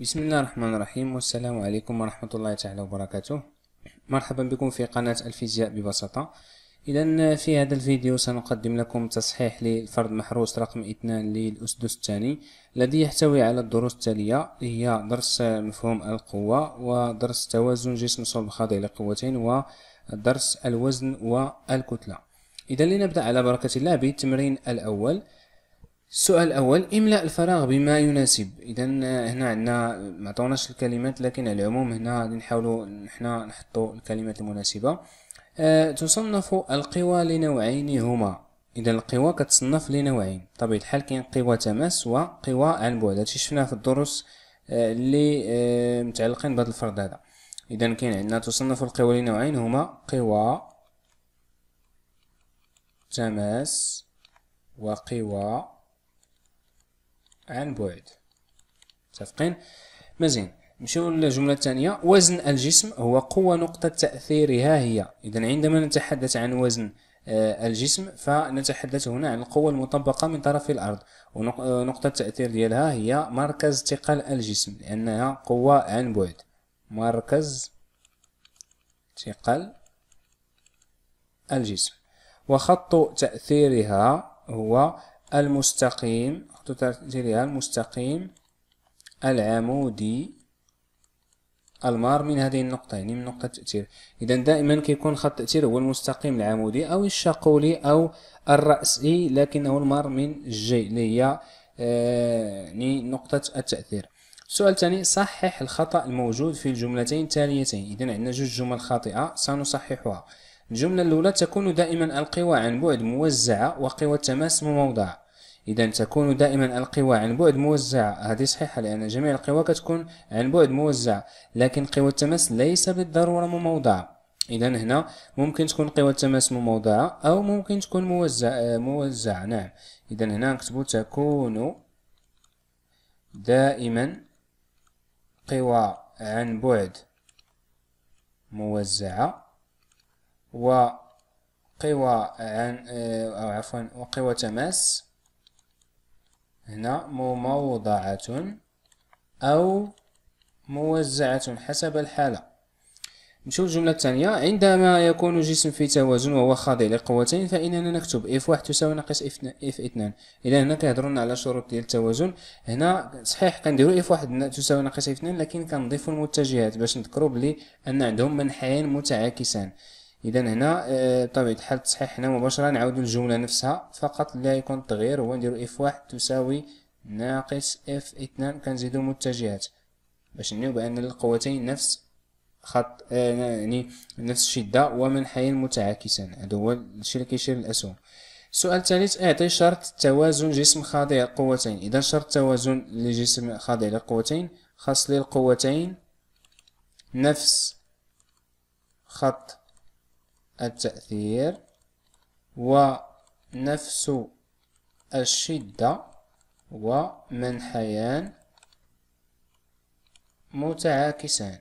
بسم الله الرحمن الرحيم والسلام عليكم ورحمة الله تعالى وبركاته مرحبا بكم في قناة الفيزياء ببساطة إذا في هذا الفيديو سنقدم لكم تصحيح للفرد محروس رقم اثنان للأسدس الثاني الذي يحتوي على الدروس التالية هي درس مفهوم القوة ودرس توازن جسم صلب خاضع لقوتين ودرس الوزن والكتلة إذا لنبدأ على بركة الله بالتمرين الأول السؤال الأول املأ الفراغ بما يناسب إذا هنا عندنا ما عطوناش الكلمات لكن على العموم هنا غادي نحاولوا حنا نحطوا الكلمات المناسبة أه تصنف القوى لنوعين هما إذا القوى كتصنف لنوعين طبيعة الحال كاين قوى تماس وقوى عن بعد هادشي شفناه في الدروس آه، اللي آه، متعلقين بهذا الفرض هذا إذا كاين عندنا تصنف القوى لنوعين هما قوى تماس وقوى عن بعد متفقين مزيان نمشيو للجملة الثانية وزن الجسم هو قوة نقطة تأثيرها هي إذا عندما نتحدث عن وزن آه، الجسم فنتحدث هنا عن القوة المطبقة من طرف الأرض ونقطة آه، التأثير ديالها هي مركز ثقل الجسم لأنها قوة عن بعد مركز ثقل الجسم وخط تأثيرها هو المستقيم أحط ترجيلها المستقيم العمودي المار من هذه النقطة يعني من نقطة التأثير إذا دائما كيكون خط التأثير هو المستقيم العمودي أو الشقولي أو الرأسي لكنه المار من جي اللي هي آه، يعني نقطة التأثير سؤال الثاني صحح الخطأ الموجود في الجملتين التاليتين إذا عندنا جوج جمل خاطئة سنصححها الجملة الأولى تكون دائما القوى عن بعد موزعة وقوى التماس مموضعة إذا تكون دائما القوى عن بعد موزعة هذه صحيحة لأن جميع القوى كتكون عن بعد موزعة لكن قوى التماس ليس بالضرورة مموضعة إذا هنا ممكن تكون قوى التماس مموضعة أو ممكن تكون موزعة آه، موزعة نعم إذا هنا نكتبو تكون دائما قوى عن بعد موزعة وقوى عن آه، أو آه، عفوا وقوى تماس هنا مموضعة أو موزعة حسب الحالة نشوف الجملة الثانية عندما يكون جسم في توازن وهو خاضع لقوتين فإننا نكتب F1 تساوي ناقص F2 إذا هنا كيهضرون على شروط ديال التوازن هنا صحيح كنديرو F1 تساوي ناقص F2 لكن كنضيفو المتجهات باش نذكرو بلي أن عندهم منحيين متعاكسان اذا هنا آه، بطبيعه الحال التصحيح هنا مباشره نعاودو الجمله نفسها فقط لا يكون التغيير هو نديرو اف واحد تساوي ناقص اف اثنان كنزيدو متجهات باش نعنيو بان القوتين نفس خط آه، يعني نفس الشده ومنحيا متعاكسان هذا هو الشيء اللي كيشير للاسهم السؤال الثالث اعطي شرط توازن جسم خاضع للقوتين اذا شرط توازن لجسم خاضع للقوتين خاص للقوتين نفس خط التأثير ونفس الشدة ومنحيان متعاكسان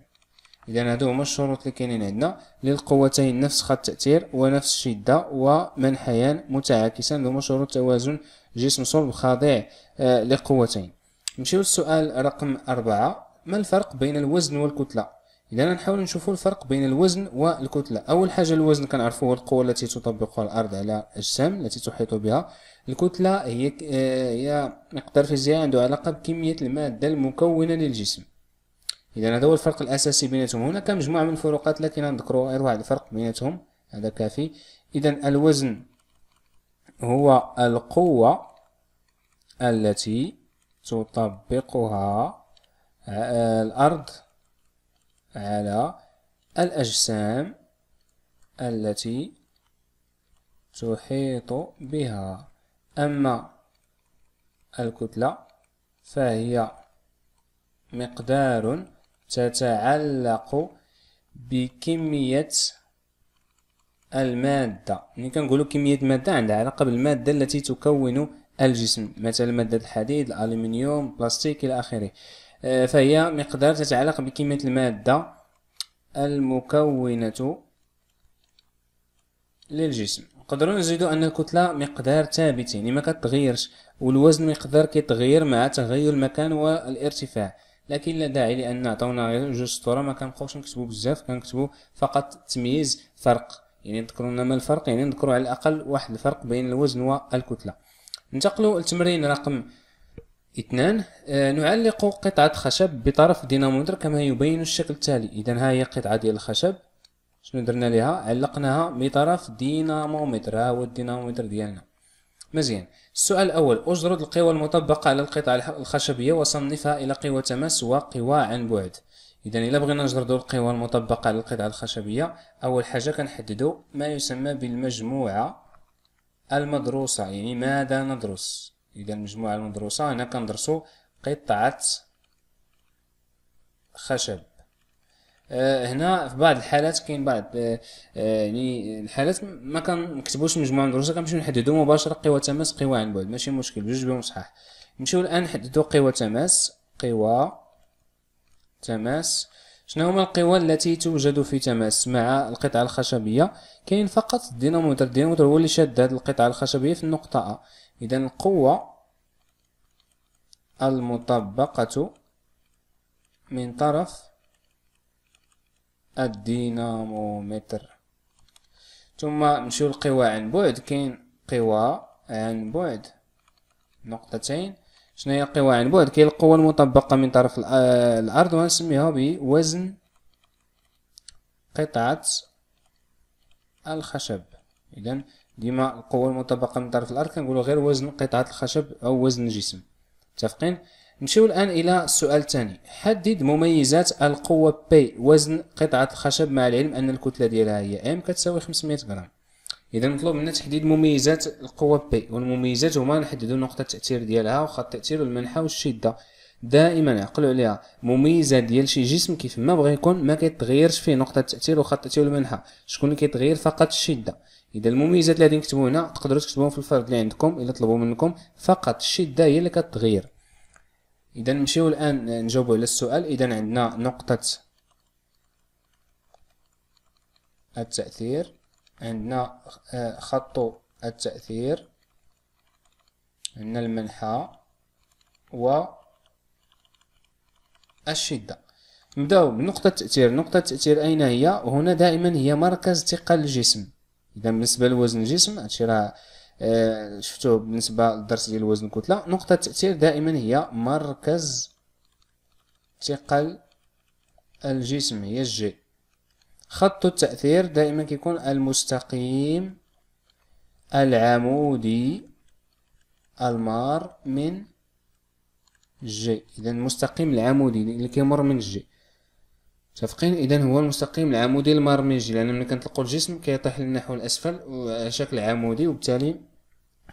إذا هادو هما الشروط اللي كاينين عندنا للقوتين نفس خط التأثير ونفس الشدة ومنحيان متعاكسان هادو هما شروط توازن جسم صلب خاضع آه، لقوتين نمشيو للسؤال رقم أربعة ما الفرق بين الوزن والكتلة إذا نحاول نشوفوا الفرق بين الوزن والكتلة أول حاجة الوزن كنعرفوا هو القوة التي تطبقها الأرض على الأجسام التي تحيط بها الكتلة هي آه، هي مقدار فيزيائي عنده علاقة بكمية المادة المكونة للجسم إذا هذا هو الفرق الأساسي بيناتهم هناك مجموعة من الفروقات لكن نذكروا غير واحد الفرق بيناتهم هذا كافي إذا الوزن هو القوة التي تطبقها آه، الأرض على الأجسام التي تحيط بها أما الكتلة فهي مقدار تتعلق بكمية المادة ملي يعني كنقولوا كمية مادة عندها علاقة بالمادة التي تكون الجسم مثلا مادة الحديد الألمنيوم البلاستيك إلى آخره آه، فهي مقدار تتعلق بكمية المادة المكونة للجسم نقدروا نزيدو ان الكتله مقدار ثابت يعني ما كتغيرش والوزن مقدار كيتغير مع تغير المكان والارتفاع لكن لا داعي لان عطاونا غير جوج سطور ما كنبقاوش نكتبوا بزاف كنكتبوا فقط تمييز فرق يعني نذكروا لنا ما الفرق يعني نذكروا على الاقل واحد الفرق بين الوزن والكتله ننتقلوا لتمرين رقم اثنان آه، نعلق قطعة خشب بطرف دينامومتر كما يبين الشكل التالي إذا ها هي قطعة ديال الخشب شنو درنا لها علقناها بطرف دينامومتر ها هو الدينامومتر ديالنا مزيان السؤال الأول أجرد القوى المطبقة على القطعة الخشبية وصنفها إلى قوى تماس وقوى عن بعد إذا إلا بغينا نجردو القوى المطبقة على القطعة الخشبية أول حاجة كنحددو ما يسمى بالمجموعة المدروسة يعني ماذا ندرس إذا المجموعة المدروسة هنا كندرسو قطعة خشب أه هنا في بعض الحالات كاين بعض أه, آه، يعني الحالات ما كنكتبوش مجموعه مدروسه كنمشيو نحددو مباشره قوى تماس قوى عن بعد ماشي مشكل بجوج بهم صحاح نمشيو الان نحددو قوى تماس قوى تماس شنو هما القوى التي توجد في تماس مع القطعه الخشبيه كاين فقط الدينامومتر الدينامومتر هو اللي شاد هذه القطعه الخشبيه في النقطه أ إذا القوة المطبقة من طرف الدينامومتر ثم نمشيو القوى عن بعد كاين قوى عن بعد نقطتين شنو هي القوى عن بعد كاين القوة المطبقة من طرف آه، الأرض وغنسميها بوزن قطعة الخشب إذا ديما القوة المطبقة من طرف الأرض كنقولو غير وزن قطعة الخشب أو وزن الجسم متفقين نمشيو الآن إلى السؤال الثاني حدد مميزات القوة P وزن قطعة الخشب مع العلم أن الكتلة ديالها هي M كتساوي 500 غرام إذا مطلوب منا تحديد مميزات القوة P والمميزات هما نحددو نقطة التأثير ديالها وخط التأثير والمنحة والشدة دائما عقلو عليها مميزه ديال شي جسم كيف ما بغى يكون ما كيتغيرش فيه نقطه التاثير وخط التاثير والمنحة شكون اللي كيتغير فقط الشده اذا المميزات اللي غادي نكتبو هنا تقدروا تكتبوهم في الفرد اللي عندكم الا طلبوا منكم فقط الشده هي اللي كتغير اذا نمشيو الان نجاوبو على السؤال اذا عندنا نقطه التاثير عندنا خط التاثير عندنا المنحى و الشده نبداو بنقطه التاثير نقطه التاثير اين هي هنا دائما هي مركز ثقل الجسم اذا بالنسبه لوزن الجسم هادشي راه آه، شفتوه بالنسبه للدرس ديال وزن الكتله نقطه التاثير دائما هي مركز ثقل الجسم هي الجي خط التاثير دائما كيكون المستقيم العمودي المار من جي اذا المستقيم العمودي اللي كيمر من جي متفقين اذا هو المستقيم العمودي المرمجي لان ملي كنطلقوا الجسم كيطيح للنحو الاسفل بشكل عمودي وبالتالي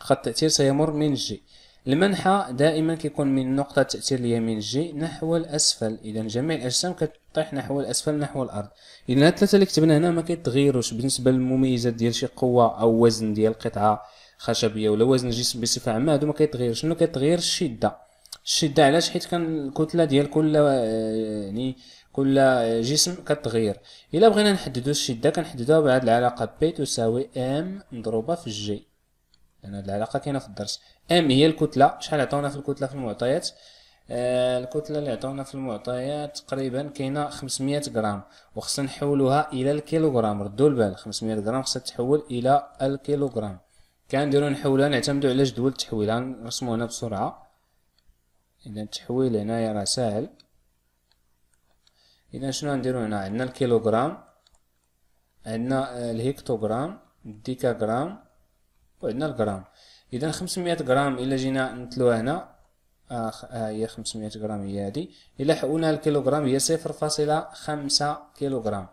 خط التاثير سيمر من جي المنحى دائما كيكون من نقطة التأثير اليمين جي نحو الأسفل إذا جميع الأجسام كطيح نحو الأسفل نحو الأرض إذا هاد الثلاثة اللي كتبنا هنا ما كيتغيروش بالنسبة للمميزات ديال شي قوة أو وزن ديال قطعة خشبية ولا وزن الجسم بصفة عامة هادو ما شنو كيتغير الشدة الشده علاش حيت كان الكتله ديال كل آه، يعني كل آه، جسم كتغير الا بغينا نحددو الشده كنحددوها بهاد العلاقه بي تساوي ام مضروبه في جي لان هاد العلاقه كاينه في الدرس ام هي الكتله شحال عطاونا في الكتله في المعطيات آه، الكتله اللي عطاونا في المعطيات تقريبا كاينه 500 غرام وخصنا نحولوها الى الكيلوغرام ردوا البال 500 غرام خصها تحول الى الكيلوغرام كنديرو نحولها نعتمدو على جدول التحويل غنرسمو هنا بسرعه إذا التحويل هنايا راه ساهل إذا شنو نديرو هنا عندنا الكيلوغرام عندنا الهكتوغرام الديكاغرام وعندنا الجرام إذا 500 غرام إلا جينا نتلوها هنا آه هي 500 غرام هي هادي إلا حولناها الكيلوغرام هي صفر فاصلة خمسة كيلوغرام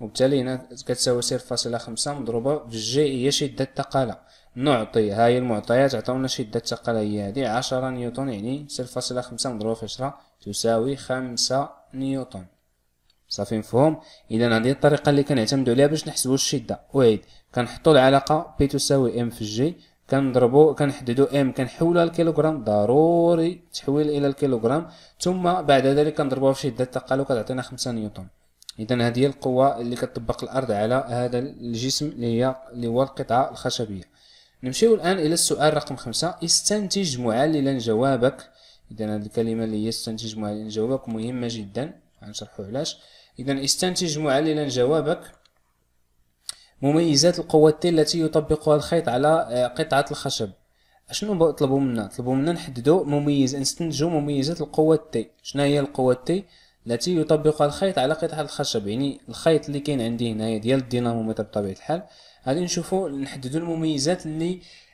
وبالتالي هنا كتساوي صفر فاصلة خمسة مضروبة في جي هي شدة الثقالة نعطي هاي المعطيات عطاونا شدة هي هذه عشرة نيوتن يعني صفر فاصلة خمسة مضروبة في عشرة تساوي خمسة نيوتن صافي مفهوم اذا هذه الطريقه اللي كنعتمدو عليها باش نحسبو الشده وعيد كنحطو العلاقه بي تساوي ام في جي كنضربو كنحددو ام كنحولها لكيلوغرام ضروري تحويل الى الكيلوغرام ثم بعد ذلك كنضربوها في شده الثقل وكتعطينا خمسة نيوتن اذا هذه هي القوه اللي كتطبق الارض على هذا الجسم اللي هي اللي هو القطعه الخشبيه نمشيو الآن إلى السؤال رقم خمسة استنتج معللا جوابك إذا هذه الكلمة اللي هي استنتج معللا جوابك مهمة جدا غنشرحو علاش إذا استنتج معللا جوابك مميزات القوات التي يطبقها الخيط على آه، قطعة الخشب شنو طلبوا منا طلبوا منا نحددوا مميز نستنتجوا مميزات القوة تي شنو هي القوة تي التي يطبقها الخيط على قطعة الخشب يعني الخيط اللي كاين عندي هنايا ديال الدينامومتر بطبيعة الحال غادي نشوفوا نحددوا المميزات اللي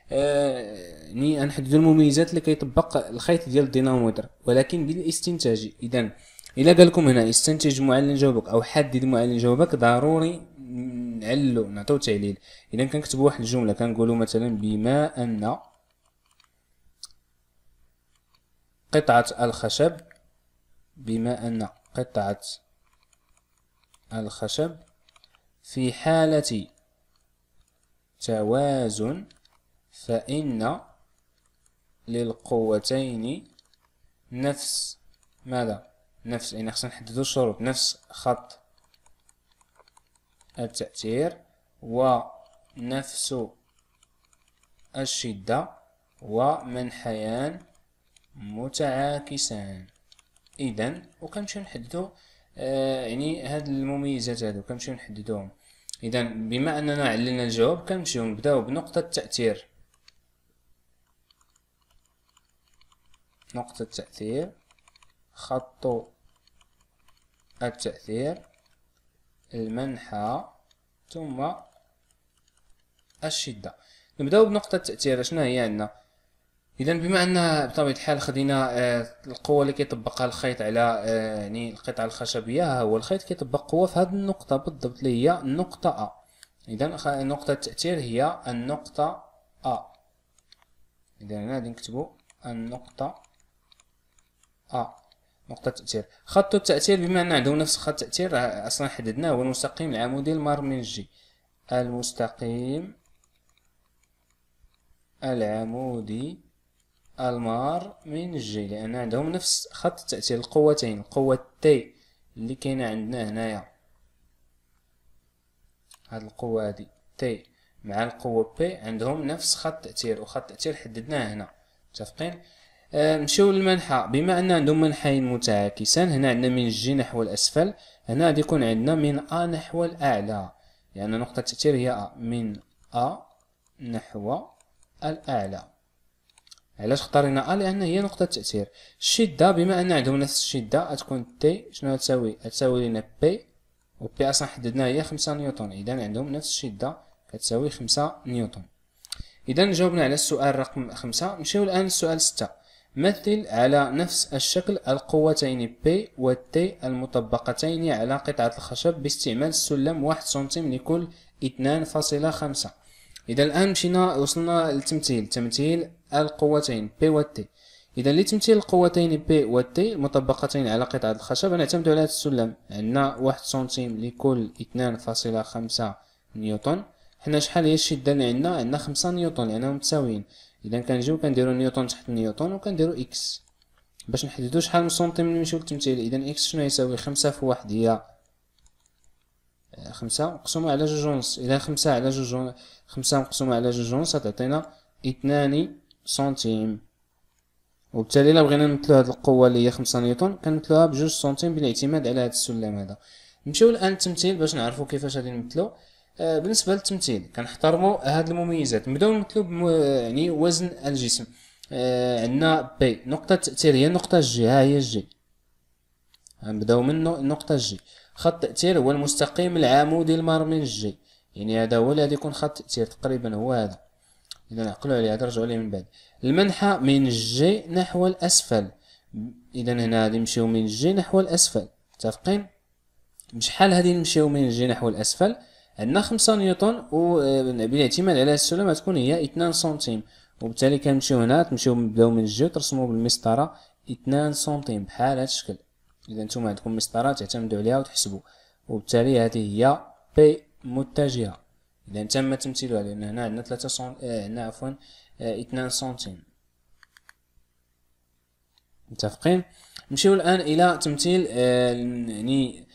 يعني آه نحددوا المميزات اللي كيطبق الخيط ديال الدينامومتر ولكن بالاستنتاج اذا الا قال لكم هنا استنتج معلن جوابك او حدد معلن جوابك ضروري نعلو نعطيو تعليل اذا كنكتبوا واحد الجمله كنقولوا مثلا بما ان قطعه الخشب بما ان قطعه الخشب في حاله توازن فإن للقوتين نفس ماذا؟ نفس يعني خصنا نحددو الشروط نفس خط التأثير ونفس الشدة ومنحيان متعاكسان إذا وكنمشيو نحددو آه يعني هاد المميزات هادو كنمشيو نحددوهم اذا بما اننا علينا الجواب كنمشيو نبداو بنقطه التاثير نقطه التاثير خط التاثير المنحى ثم الشده نبداو بنقطه التاثير شنو هي عندنا اذا بما ان بطبيعه الحال خدينا آه، القوه اللي كيطبقها الخيط على آه، يعني القطعه الخشبيه ها هو الخيط كيطبق قوه في هذه النقطه بالضبط اللي هي النقطه ا اذا نقطه التاثير هي النقطه ا اذا هنا غادي نكتبوا النقطه ا نقطة التأثير خط التأثير بما أن عندهم نفس خط التأثير أصلا حددناه هو المستقيم العمودي المرمنجي المستقيم العمودي المار من جي لان عندهم نفس خط تاثير القوتين القوه تي اللي كاينه عندنا هنايا هاد القوه هادي تي مع القوه بي عندهم نفس خط تاثير وخط التاثير حددناه هنا متفقين آه، نمشيو للمنحى بما ان عندهم منحين متعاكسان هنا عندنا من جي نحو الاسفل هنا غادي يكون عندنا من ا نحو الاعلى لان يعني نقطه التاثير هي ا من ا نحو الاعلى علاش اختارينا ا لان هي نقطه التاثير الشده بما ان عندهم نفس الشده تكون تي شنو تساوي تساوي لنا بي و بي اصلا حددناها هي 5 نيوتن اذا عندهم نفس الشده كتساوي 5 نيوتن اذا جاوبنا على السؤال رقم 5 نمشيو الان للسؤال 6 مثل على نفس الشكل القوتين بي و تي المطبقتين على قطعة الخشب باستعمال سلم واحد سنتيم لكل اثنان فاصلة خمسة اذا الان مشينا وصلنا للتمثيل تمثيل القوتين بي و تي اذا لتمثيل القوتين بي و تي مطبقتين على قطعه الخشب نعتمد على هذا السلم عندنا واحد سنتيم لكل 2.5 نيوتن حنا شحال هي الشده اللي عندنا عندنا 5 نيوتن لانهم متساويين اذا كنجيو كنديرو نيوتن تحت نيوتن وكنديرو اكس باش نحددو شحال من سنتيم نمشيو للتمثيل اذا اكس شنو يساوي 5 في 1 هي آه، خمسة مقسومة على جوج ونص إذا خمسة على جوج خمسة مقسومة على جوج ونص تعطينا اثنان سنتيم وبالتالي إلا بغينا نمثلو هاد القوة اللي هي خمسة نيوتن كنمثلوها بجوج سنتيم بالاعتماد على هاد السلم هذا نمشيو الآن للتمثيل باش نعرفو كيفاش غادي نمثلو آه، بالنسبة للتمثيل كنحترمو هاد المميزات نبداو نمثلو يعني وزن الجسم آه، عندنا بي نقطة التأثير هي النقطة جي ها هي جي نبداو من نقطة جي خط التأثير هو المستقيم العمودي المرمي الجي يعني هذا هو اللي يكون خط التأثير تقريبا هو هذا إذا نعقلوا عليه هذا نرجعوا عليه من بعد المنحة من جي نحو الأسفل إذا هنا غادي نمشيو من جي نحو الأسفل متفقين بشحال غادي نمشيو من جي نحو الأسفل عندنا خمسة نيوتن و آه، بالاعتماد على السلم غتكون هي اثنان سنتيم وبالتالي كنمشيو هنا تمشيو نبداو من جي وترسمو بالمسطرة اثنان سنتيم بحال هاد الشكل اذا نتوما عندكم مسطره تعتمدوا عليها وتحسبوا وبالتالي هذه هي بي متجهه اذا تم تمثيلها لان هنا عندنا 3 سن... آه هنا عفوا 2 آه سنتيم متفقين نمشيو الان الى تمثيل آه يعني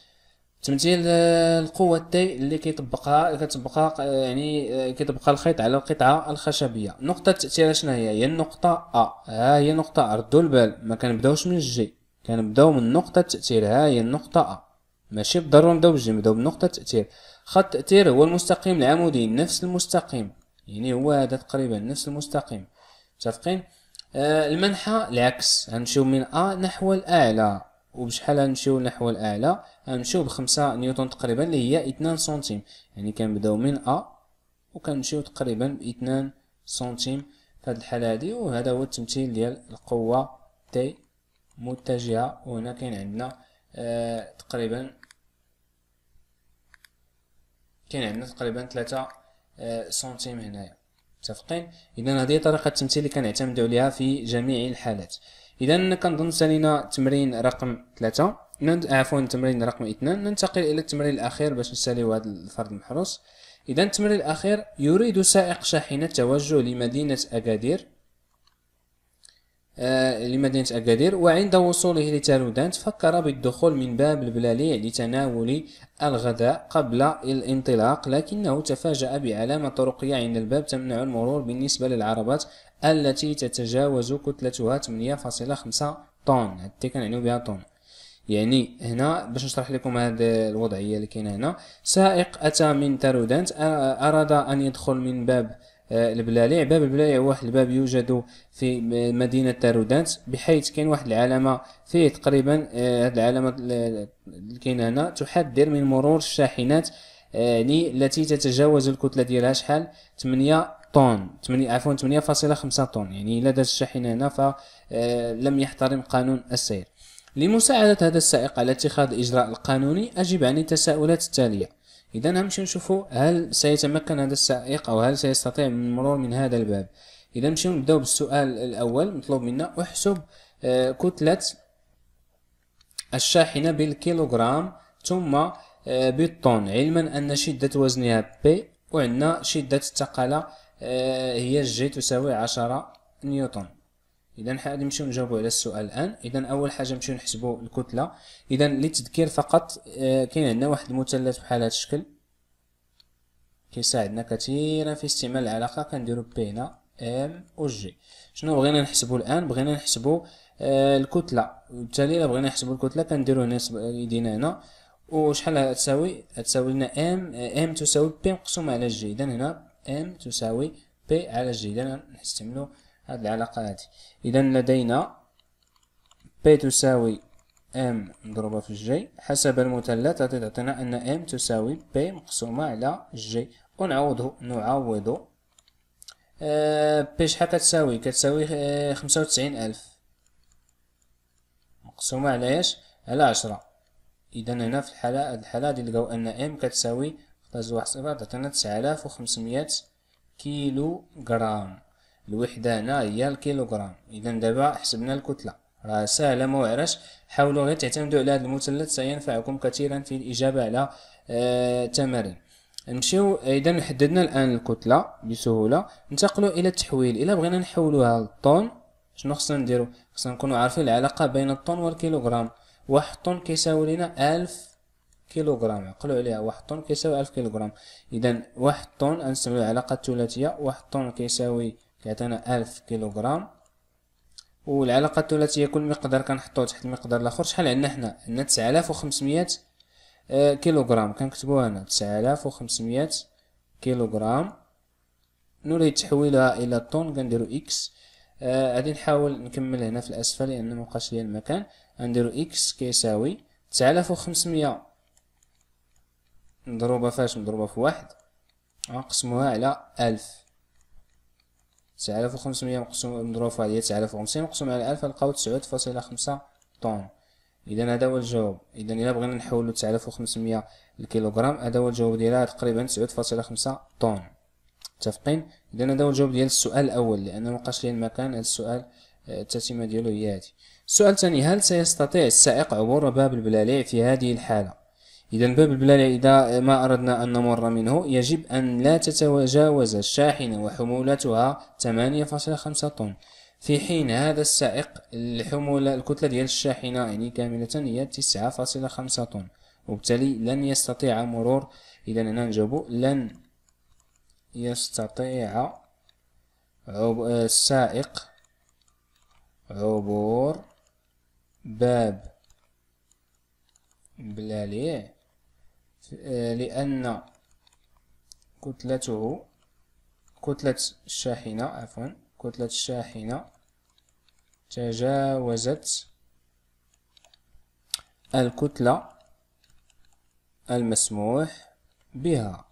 تمثيل آه، القوة تي اللي كيطبقها كتطبقها آه، يعني آه، كيطبقها الخيط على القطعة الخشبية نقطة التاثير شنو هي هي النقطة أ ها هي نقطة أ ردوا البال ما كنبداوش من الجي كنبداو يعني من نقطة تأثير ها هي النقطة أ ماشي بالضرورة نبداو بالجيم نبداو بنقطة تأثير خط التأثير هو المستقيم العمودي نفس المستقيم يعني هو هذا تقريبا نفس المستقيم متفقين آه المنحة العكس غنمشيو من أ نحو الأعلى وبشحال غنمشيو نحو الأعلى غنمشيو بخمسة نيوتن تقريبا اللي هي اثنان سنتيم يعني كنبداو من أ وكنمشيو تقريبا باثنان سنتيم في هاد الحالة هادي وهذا هو التمثيل ديال القوة تي متجهة وهنا كاين عندنا آه، تقريبا كاين عندنا تقريبا ثلاثة آه، سنتيم هنايا متفقين اذا هذه طريقه التمثيل اللي كنعتمدوا عليها في جميع الحالات اذا كنظن سالينا تمرين رقم 3 عفوا تمرين رقم 2 ننتقل الى التمرين الاخير باش نساليو هذا الفرد المحروس اذا التمرين الاخير يريد سائق شاحنه التوجه لمدينه اكادير آه، لمدينة أكادير وعند وصوله لتالودان فكر بالدخول من باب البلالي لتناول الغداء قبل الانطلاق لكنه تفاجأ بعلامة طرقية عند الباب تمنع المرور بالنسبة للعربات التي تتجاوز كتلتها 8.5 طن هادي كنعنيو بها طن يعني هنا باش نشرح لكم هذه الوضعيه اللي كاينه هنا سائق اتى من تارودانت اراد ان يدخل من باب البلاليع آه، باب البلاليع هو واحد الباب يوجد في مدينة رودانت بحيث كاين واحد العلامة فيه تقريبا آه، هاد العلامة اللي كاينة هنا تحذر من مرور الشاحنات يعني آه، التي تتجاوز الكتلة ديالها شحال تمنية طن تمنية عفوا فاصلة خمسة طن يعني إلا دازت الشاحنة هنا فلم يحترم قانون السير لمساعدة هذا السائق على اتخاذ الإجراء القانوني أجب عن التساؤلات التالية إذا نمشي نشوفوا هل سيتمكن هذا السائق أو هل سيستطيع من المرور من هذا الباب إذا نمشيو نبداو بالسؤال الأول مطلوب منا احسب آه، كتلة الشاحنة بالكيلوغرام ثم آه، بالطن علما أن شدة وزنها بي وعندنا شدة الثقاله هي جي تساوي عشرة نيوتن اذا غادي نمشيو نجاوبو على السؤال الان اذا اول حاجه نمشيو نحسبو الكتله اذا للتذكير فقط آه، كاين عندنا واحد المثلث بحال هذا الشكل كيساعدنا كثيرا في استعمال العلاقه كنديرو بي هنا ام و جي شنو بغينا نحسبو الان بغينا نحسبو آه، الكتله وبالتالي الا بغينا نحسبو الكتله كنديرو هنا يدينا هنا وشحال تساوي تساوي لنا ام ام آه، تساوي بي مقسومه على جي اذا هنا ام تساوي بي على جي اذا نستعملو هذه العلاقة هذه إذا لدينا P تساوي M مضروبة في جي حسب المثلث غادي تعطينا أن M تساوي P مقسومة على جي ونعوضه نعوضه أه P شحال كتساوي كتساوي آه، خمسة وتسعين ألف مقسومة على إيش على عشرة إذا هنا في الحالة الحالة غادي نلقاو أن M كتساوي واحد صفر تعطينا تسعة آلاف وخمسمية كيلو جرام الوحدة هنا هي الكيلوغرام إذا دابا حسبنا الكتلة راه ساهلة موعرش حاولوا غير تعتمدوا على هذا المثلث سينفعكم كثيرا في الإجابة على آه، التمارين نمشيو إذا حددنا الآن الكتلة بسهولة ننتقلوا إلى التحويل إلا بغينا نحولوها للطن شنو خصنا نديرو خصنا نكونوا عارفين العلاقة بين الطن والكيلوغرام واحد طن كيساوي لنا ألف كيلوغرام عقلوا عليها واحد طن كيساوي ألف كيلوغرام إذا واحد طن غنستعملو العلاقة الثلاثية واحد طن كيساوي كيعطينا ألف كيلوغرام والعلاقة الثلاثية كل مقدار كنحطو تحت المقدار الآخر شحال عندنا حنا عندنا تسعلاف وخمسمية كيلوغرام كنكتبوها هنا تسعلاف وخمسمية كيلوغرام نريد تحويلها إلى طن كنديرو إكس آه، غادي آه نحاول نكمل هنا في الأسفل لأن مبقاش ليا المكان غنديرو إكس كيساوي تسعلاف وخمسمية مضروبة فاش مضروبة في واحد غنقسموها على ألف 9500 مقسوم نضربو على 9500 مقسوم على 1000 نلقاو 9.5 طن اذا هذا هو الجواب اذا الا بغينا نحولو 9500 الكيلوغرام هذا هو الجواب ديالها تقريبا 9.5 طن متفقين اذا هذا هو الجواب ديال السؤال الاول لان مبقاش ليه المكان السؤال آه، التتمه ديالو هي هذه السؤال الثاني هل سيستطيع السائق عبور باب البلاليع في هذه الحاله إذا باب البلال إذا ما أردنا أن نمر منه يجب أن لا تتجاوز الشاحنة وحمولتها 8.5 طن في حين هذا السائق الحمولة الكتلة ديال الشاحنة يعني كاملة هي 9.5 طن وبالتالي لن يستطيع مرور إذا هنا نجاوبو لن يستطيع عب... السائق عبور باب بلاليه لأن كتلته كتلة الشاحنة عفوا كتلة الشاحنة تجاوزت الكتلة المسموح بها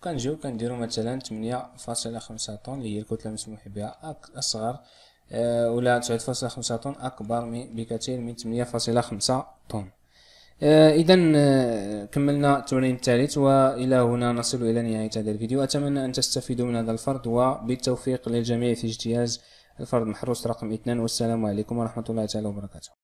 كنجيو كنديرو مثلا تمنية فاصلة خمسة طن اللي هي الكتلة المسموح بها أصغر آه، تسعود فاصلة خمسة طن أكبر بكثير من تمنية فاصلة خمسة طن آه، إذا آه، كملنا التمرين الثالث وإلى هنا نصل إلى نهاية هذا الفيديو أتمنى أن تستفيدوا من هذا الفرض وبالتوفيق للجميع في اجتياز الفرض محروس رقم 2 والسلام عليكم ورحمة الله تعالى وبركاته